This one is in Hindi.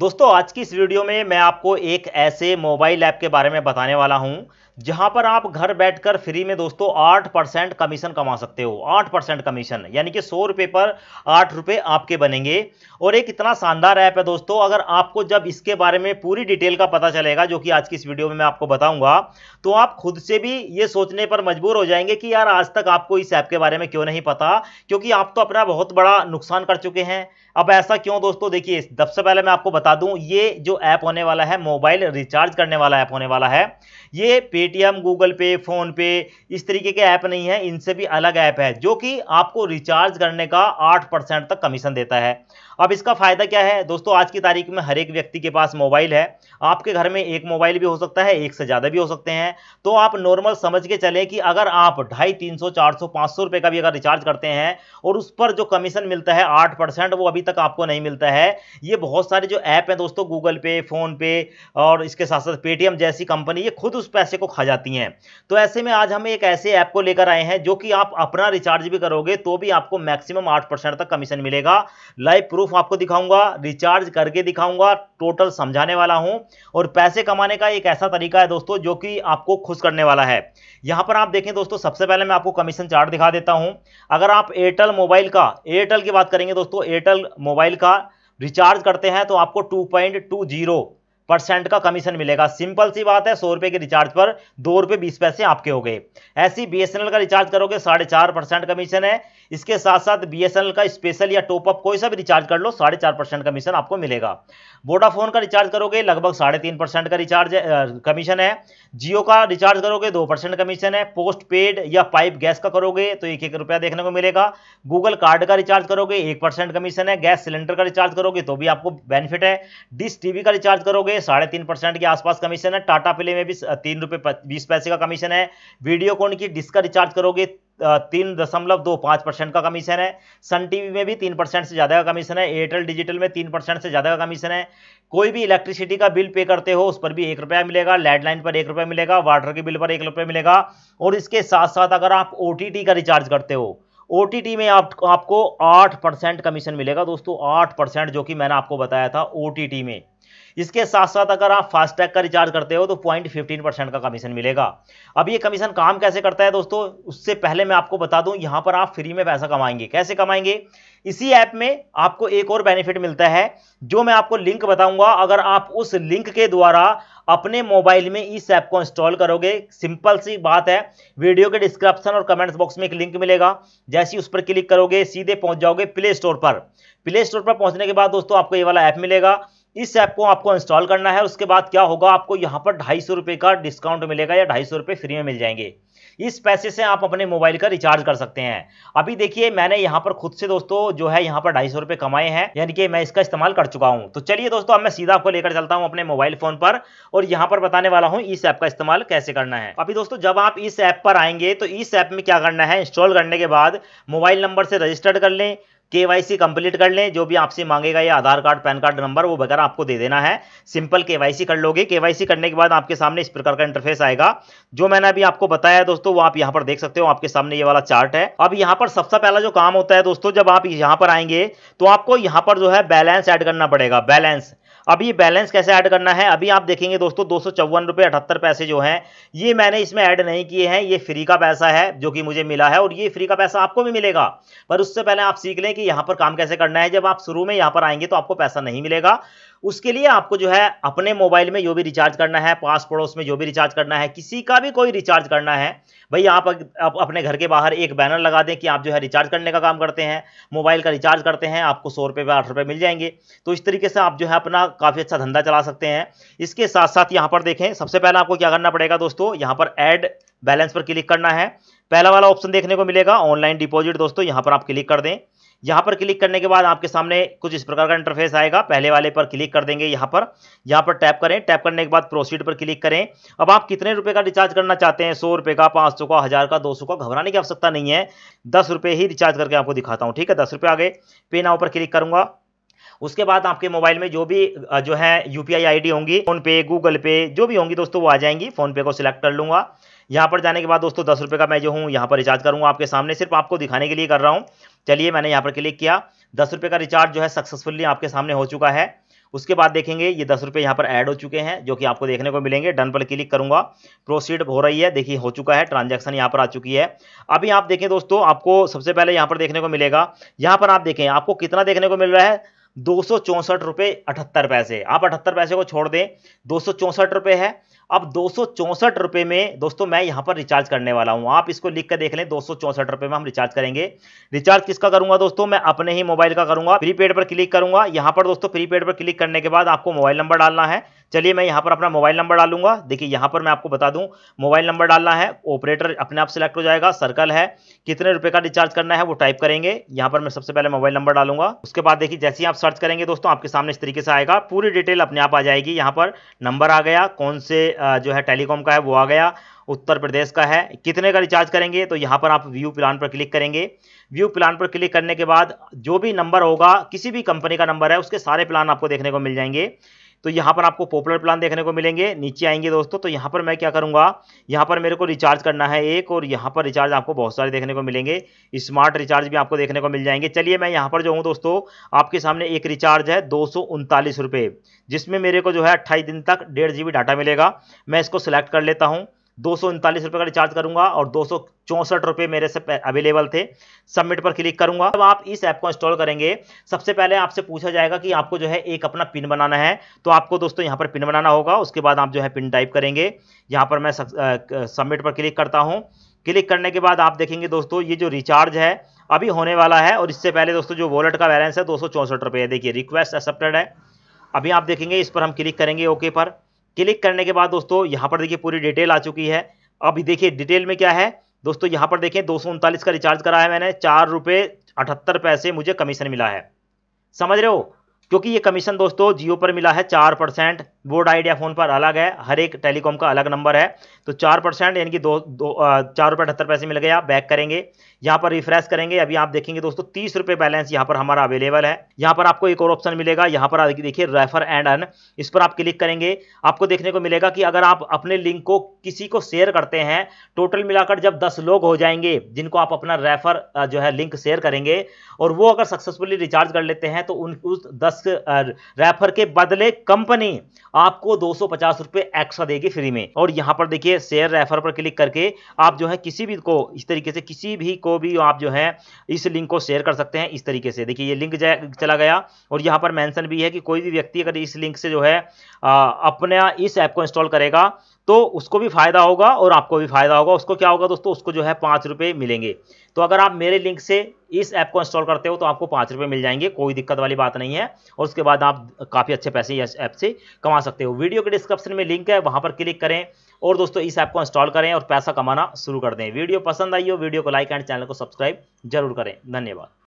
दोस्तों आज की इस वीडियो में मैं आपको एक ऐसे मोबाइल ऐप के बारे में बताने वाला हूं जहां पर आप घर बैठकर फ्री में दोस्तों आठ परसेंट कमीशन कमा सकते हो आठ परसेंट कमीशन यानी कि सौ रुपये पर आठ रुपये आपके बनेंगे और एक इतना शानदार ऐप है दोस्तों अगर आपको जब इसके बारे में पूरी डिटेल का पता चलेगा जो कि आज की इस वीडियो में मैं आपको बताऊंगा तो आप खुद से भी ये सोचने पर मजबूर हो जाएंगे कि यार आज तक आपको इस ऐप के बारे में क्यों नहीं पता क्योंकि आप तो अपना बहुत बड़ा नुकसान कर चुके हैं अब ऐसा क्यों दोस्तों देखिए सबसे पहले मैं आपको बता दूं ये जो ऐप होने वाला है मोबाइल रिचार्ज करने वाला ऐप होने वाला है ये पेटीएम गूगल पे फोन पे इस तरीके के ऐप नहीं है इनसे भी अलग ऐप है जो कि आपको रिचार्ज करने का आठ परसेंट तक कमीशन देता है अब इसका फायदा क्या है दोस्तों आज की तारीख में हर एक व्यक्ति के पास मोबाइल है आपके घर में एक मोबाइल भी हो सकता है एक से ज़्यादा भी हो सकते हैं तो आप नॉर्मल समझ के चले कि अगर आप ढाई तीन सौ चार सौ पाँच सौ रुपये का भी अगर रिचार्ज करते हैं और उस पर जो कमीशन मिलता है आठ परसेंट वो अभी तक आपको नहीं मिलता है ये बहुत सारे जो ऐप हैं दोस्तों गूगल पे फ़ोन पे और इसके साथ साथ पेटीएम जैसी कंपनी ये खुद उस पैसे को खा जाती हैं तो ऐसे में आज हम एक ऐसे ऐप को लेकर आए हैं जो कि आप अपना रिचार्ज भी करोगे तो भी आपको मैक्सिमम आठ तक कमीशन मिलेगा लाइव प्रूफ प्रूफ आपको दिखाऊंगा रिचार्ज करके दिखाऊंगा टोटल समझाने वाला हूं और पैसे कमाने का एक ऐसा तरीका है दोस्तों जो कि आपको खुश करने वाला है यहां पर आप देखें दोस्तों सबसे पहले मैं आपको कमीशन चार्ट दिखा देता हूं अगर आप एयरटेल मोबाइल का एयरटेल की बात करेंगे दोस्तों एयरटेल मोबाइल का रिचार्ज करते हैं तो आपको two point two zero percent का कमीशन मिलेगा सिंपल सी बात है सौ रुपये के रिचार्ज पर दो रुपये बीस पैसे आपके हो गए ऐसी बी का रिचार्ज करोगे साढ़े चार परसेंट कमीशन है इसके साथ साथ बी का स्पेशल या टॉपअप कोई सा भी रिचार्ज कर लो साढ़े चार परसेंट कमीशन आपको मिलेगा वोडाफोन का रिचार्ज करोगे लगभग साढ़े तीन परसेंट का रिचार्ज कमीशन है जियो का रिचार्ज करोगे दो परसेंट कमीशन है पोस्ट पेड या पाइप गैस का करोगे तो एक एक रुपया देखने को मिलेगा गूगल कार्ड का रिचार्ज करोगे एक परसेंट कमीशन है गैस सिलेंडर का रिचार्ज करोगे तो भी आपको बेनिफिट है डिश टीवी का रिचार्ज करोगे साढ़े तीन परसेंट के आसपास कमीशन है टाटा प्ले में भी तीन रुपये बीस पैसे का कमीशन है वीडियो कौन की डिस्क का रिचार्ज करोगे तीन दशमलव दो पाँच परसेंट का कमीशन है सन टीवी में भी तीन परसेंट से ज़्यादा का कमीशन है एयरटेल डिजिटल में तीन परसेंट से ज़्यादा का कमीशन है कोई भी इलेक्ट्रिसिटी का बिल पे करते हो उस पर भी एक रुपया मिलेगा लैंडलाइन पर एक रुपया मिलेगा वाटर के बिल पर एक रुपया मिलेगा और इसके साथ साथ अगर आप ओ का रिचार्ज करते हो ओ में आप, आपको आठ कमीशन मिलेगा दोस्तों आठ जो कि मैंने आपको बताया था ओ में इसके साथ साथ अगर आप फास्टैग का रिचार्ज करते हो तो पॉइंट फिफ्टीन परसेंट का कमीशन मिलेगा अब ये कमीशन काम कैसे करता है दोस्तों उससे पहले मैं आपको बता दूं यहाँ पर आप फ्री में पैसा कमाएंगे कैसे कमाएंगे इसी ऐप में आपको एक और बेनिफिट मिलता है जो मैं आपको लिंक बताऊंगा अगर आप उस लिंक के द्वारा अपने मोबाइल में इस ऐप को इंस्टॉल करोगे सिंपल सी बात है वीडियो के डिस्क्रिप्शन और कमेंट्स बॉक्स में एक लिंक मिलेगा जैसे ही उस पर क्लिक करोगे सीधे पहुंच जाओगे प्ले स्टोर पर प्ले स्टोर पर पहुंचने के बाद दोस्तों आपको ये वाला ऐप मिलेगा इस ऐप को आपको इंस्टॉल करना है उसके बाद क्या होगा आपको यहाँ पर ढाई सौ रुपये का डिस्काउंट मिलेगा या ढाई सौ रुपये फ्री में मिल जाएंगे इस पैसे से आप अपने मोबाइल का रिचार्ज कर सकते हैं अभी देखिए मैंने यहाँ पर खुद से दोस्तों जो है यहाँ पर ढाई सौ रुपये कमाए हैं यानी कि मैं इसका इस्तेमाल कर चुका हूँ तो चलिए दोस्तों अब मैं सीधा आपको लेकर चलता हूँ अपने मोबाइल फोन पर और यहाँ पर बताने वाला हूँ इस ऐप का इस्तेमाल कैसे करना है अभी दोस्तों जब आप इस ऐप पर आएंगे तो इस ऐप में क्या करना है इंस्टॉल करने के बाद मोबाइल नंबर से रजिस्टर्ड कर लें केवाईसी कंप्लीट कर लें जो भी आपसे मांगेगा ये Aadhaar card PAN card number वो वगैरह आपको दे देना है सिंपल केवाईसी कर लोगे केवाईसी करने के बाद आपके सामने इस प्रकार का इंटरफेस आएगा जो मैंने अभी आपको बताया है दोस्तों वो आप यहाँ पर देख सकते हो आपके सामने ये वाला चार्ट है अब यहाँ पर सबसे पहला जो काम होता है दोस्तों जब आप यहाँ पर आएंगे तो आपको यहाँ पर जो है बैलेंस एड करना पड़ेगा बैलेंस अभी बैलेंस कैसे ऐड करना है अभी आप देखेंगे दोस्तों दो सौ पैसे जो हैं ये मैंने इसमें ऐड नहीं किए हैं ये फ्री का पैसा है जो कि मुझे मिला है और ये फ्री का पैसा आपको भी मिलेगा पर उससे पहले आप सीख लें कि यहाँ पर काम कैसे करना है जब आप शुरू में यहाँ पर आएंगे तो आपको पैसा नहीं मिलेगा उसके लिए आपको जो है अपने मोबाइल में जो भी रिचार्ज करना है पास पड़ोस में जो भी रिचार्ज करना है किसी का भी कोई रिचार्ज करना है भाई आप, आप अपने घर के बाहर एक बैनर लगा दें कि आप जो है रिचार्ज करने का काम करते हैं मोबाइल का रिचार्ज करते हैं आपको सौ रुपये आठ रुपये मिल जाएंगे तो इस तरीके से आप जो है अपना काफ़ी अच्छा धंधा चला सकते हैं इसके साथ साथ यहाँ पर देखें सबसे पहले आपको क्या करना पड़ेगा दोस्तों यहाँ पर ऐड बैलेंस पर क्लिक करना है पहला वाला ऑप्शन देखने को मिलेगा ऑनलाइन डिपॉजिट दोस्तों यहाँ पर आप क्लिक कर दें यहाँ पर क्लिक करने के बाद आपके सामने कुछ इस प्रकार का इंटरफेस आएगा पहले वाले पर क्लिक कर देंगे यहाँ पर यहाँ पर टैप करें टैप करने के बाद प्रोसीड पर क्लिक करें अब आप कितने रुपए का रिचार्ज करना चाहते हैं सौ रुपये का पाँच सौ का हज़ार का दो सौ का घबराने की आवश्यकता नहीं है दस रुपये ही रिचार्ज करके आपको दिखाता हूँ ठीक है दस रुपये आगे पे नाव पर क्लिक करूँगा उसके बाद आपके मोबाइल में जो भी जो है यूपीआई आईडी होंगी फोन पे गूगल पे जो भी होंगी दोस्तों वो आ जाएंगी फोन पे को सिलेक्ट कर लूंगा यहाँ पर जाने के बाद दोस्तों दस रुपये का मैं जो हूँ यहाँ पर रिचार्ज करूँगा आपके सामने सिर्फ आपको दिखाने के लिए कर रहा हूँ चलिए मैंने यहाँ पर क्लिक किया दस रुपये का रिचार्ज जो है सक्सेसफुली आपके सामने हो चुका है उसके बाद देखेंगे ये दस रुपये यहाँ पर ऐड हो चुके हैं जो कि आपको देखने को मिलेंगे डन पर क्लिक करूंगा प्रोसीड हो रही है देखिए हो चुका है ट्रांजैक्शन यहाँ पर आ चुकी है अभी आप देखें दोस्तों आपको सबसे पहले यहाँ पर देखने को मिलेगा यहाँ पर आप देखें आपको कितना देखने को मिल रहा है दो सौ चौंसठ रुपये अठहत्तर पैसे आप अठहत्तर पैसे को छोड़ दें दो सौ चौंसठ रुपये है अब दो सौ चौंसठ रुपये में दोस्तों मैं यहाँ पर रिचार्ज करने वाला हूँ आप इसको लिख कर देख लें दो सौ चौंसठ रुपये में हम रिचार्ज करेंगे रिचार्ज किसका करूंगा दोस्तों मैं अपने ही मोबाइल का करूंगा प्रीपेड पर क्लिक करूँगा यहाँ पर दोस्तों प्रीपेड पर क्लिक करने के बाद आपको मोबाइल नंबर डालना है चलिए मैं यहाँ पर अपना मोबाइल नंबर डालूंगा देखिए यहाँ पर मैं आपको बता दूँ मोबाइल नंबर डालना है ऑपरेटर अपने आप सेलेक्ट हो जाएगा सर्कल है कितने रुपये का रिचार्ज करना है वो टाइप करेंगे यहाँ पर मैं सबसे पहले मोबाइल नंबर डालूंगा उसके बाद देखिए जैसे ही आप सर्च करेंगे दोस्तों आपके सामने इस तरीके से आएगा पूरी डिटेल अपने आप आ जाएगी यहाँ पर नंबर आ गया कौन से जो है टेलीकॉम का है वो आ गया उत्तर प्रदेश का है कितने का रिचार्ज करेंगे तो यहाँ पर आप व्यू प्लान पर क्लिक करेंगे व्यू प्लान पर क्लिक करने के बाद जो भी नंबर होगा किसी भी कंपनी का नंबर है उसके सारे प्लान आपको देखने को मिल जाएंगे तो यहाँ पर आपको पॉपुलर प्लान देखने को मिलेंगे नीचे आएंगे दोस्तों तो यहाँ पर मैं क्या करूँगा यहाँ पर मेरे को रिचार्ज करना है एक और यहाँ पर रिचार्ज आपको बहुत सारे देखने को मिलेंगे स्मार्ट रिचार्ज भी आपको देखने को मिल जाएंगे चलिए मैं यहाँ पर जो हूँ दोस्तों आपके सामने एक रिचार्ज है दो जिसमें मेरे को जो है अट्ठाईस दिन तक डेढ़ जी डाटा मिलेगा मैं इसको सिलेक्ट कर लेता हूँ दो सौ उनतालीस रुपये का रिचार्ज करूंगा और दो सौ चौंसठ रुपये मेरे से अवेलेबल थे सबमिट पर क्लिक करूंगा जब आप इस ऐप को इंस्टॉल करेंगे सबसे पहले आपसे पूछा जाएगा कि आपको जो है एक अपना पिन बनाना है तो आपको दोस्तों यहाँ पर पिन बनाना होगा उसके बाद आप जो है पिन टाइप करेंगे यहाँ पर मैं सबमिट पर क्लिक करता हूँ क्लिक करने के बाद आप देखेंगे दोस्तों ये जो रिचार्ज है अभी होने वाला है और इससे पहले दोस्तों जो वॉलेट का बैलेंस है दो सौ है देखिए रिक्वेस्ट एक्सेप्टेड है अभी आप देखेंगे इस पर हम क्लिक करेंगे ओके पर क्लिक करने के बाद दोस्तों यहाँ पर देखिए पूरी डिटेल आ चुकी है अब देखिए डिटेल में क्या है दोस्तों यहाँ पर देखें दो का रिचार्ज करा है मैंने चार रुपये अठहत्तर पैसे मुझे कमीशन मिला है समझ रहे हो क्योंकि ये कमीशन दोस्तों जियो पर मिला है चार परसेंट बोर्ड आइडिया फ़ोन पर अलग है हर एक टेलीकॉम का अलग नंबर है तो चार परसेंट यानी कि दो, दो चार रुपये अठहत्तर पैसे मिल गया बैक करेंगे यहाँ पर रिफ्रेश करेंगे अभी आप देखेंगे दोस्तों तीस रुपये बैलेंस यहाँ पर हमारा अवेलेबल है यहाँ पर आपको एक और ऑप्शन मिलेगा यहाँ पर देखिए रेफर एंड अर्न इस पर आप क्लिक करेंगे आपको देखने को मिलेगा कि अगर आप अपने लिंक को किसी को शेयर करते हैं टोटल मिलाकर जब दस लोग हो जाएंगे जिनको आप अपना रेफर जो है लिंक शेयर करेंगे और वो अगर सक्सेसफुली रिचार्ज कर लेते हैं तो उन उस दस रेफर के बदले कंपनी आपको दो सौ एक्स्ट्रा देगी फ्री में और यहाँ पर देखिए शेयर रेफर पर क्लिक करके आप जो है किसी भी को इस तरीके से किसी भी को को भी आप जो है इस लिंक को शेयर कर सकते हैं इस तरीके से देखिए ये लिंक चला गया और यहाँ पर मैंसन भी है कि कोई भी व्यक्ति अगर इस लिंक से जो है अपना इस ऐप को इंस्टॉल करेगा तो उसको भी फायदा होगा और आपको भी फायदा होगा उसको क्या होगा दोस्तों उसको जो है पाँच रुपये मिलेंगे तो अगर आप मेरे लिंक से इस ऐप को इंस्टॉल करते हो तो आपको पाँच रुपये मिल जाएंगे कोई दिक्कत वाली बात नहीं है और उसके बाद आप काफ़ी अच्छे पैसे इस ऐप से कमा सकते हो वीडियो के डिस्क्रिप्शन में लिंक है वहाँ पर क्लिक करें और दोस्तों इस ऐप को इंस्टॉल करें और पैसा कमाना शुरू कर दें वीडियो पसंद आई हो वीडियो को लाइक एंड चैनल को सब्सक्राइब जरूर करें धन्यवाद